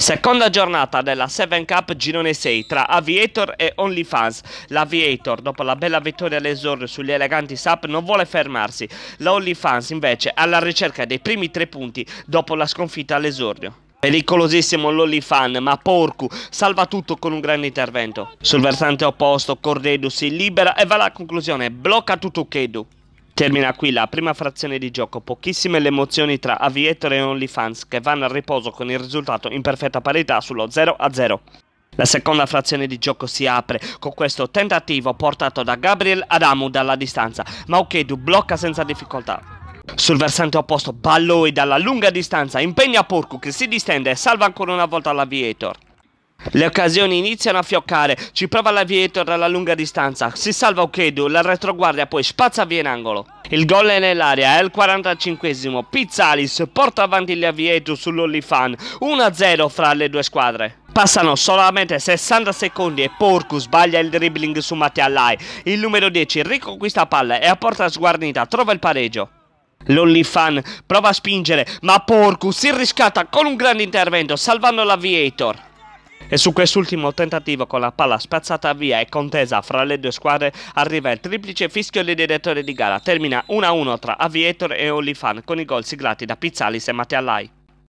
Seconda giornata della 7 Cup Girone 6 tra Aviator e OnlyFans. L'Aviator, dopo la bella vittoria all'esordio sugli eleganti SAP, non vuole fermarsi. La OnlyFans, invece, alla ricerca dei primi tre punti dopo la sconfitta all'esordio. Pericolosissimo l'Olifan, ma Porcu salva tutto con un grande intervento. Sul versante opposto Cordedu si libera e va alla conclusione, blocca Tutukedu. Termina qui la prima frazione di gioco, pochissime le emozioni tra Aviator e OnlyFans che vanno al riposo con il risultato in perfetta parità sullo 0-0. La seconda frazione di gioco si apre con questo tentativo portato da Gabriel Adamu dalla distanza, ma Okedu blocca senza difficoltà. Sul versante opposto Balloi dalla lunga distanza impegna Porcu che si distende e salva ancora una volta l'Aviator. Le occasioni iniziano a fioccare, ci prova l'Aviator alla lunga distanza, si salva Okedu, la retroguardia poi spazza via in angolo. Il gol è nell'area, è il 45esimo, Pizzalis porta avanti gli Aviator sull'Olifan, 1-0 fra le due squadre. Passano solamente 60 secondi e Porcu sbaglia il dribbling su Mattia Il numero 10 riconquista palla e a porta sguarnita trova il pareggio. L'Olifan prova a spingere, ma Porcu si riscatta con un grande intervento salvando l'Aviator. E su quest'ultimo tentativo con la palla spazzata via e contesa fra le due squadre arriva il triplice fischio del direttore di gara. Termina 1-1 tra Aviator e Olifan con i gol siglati da Pizzalis e Mattealai.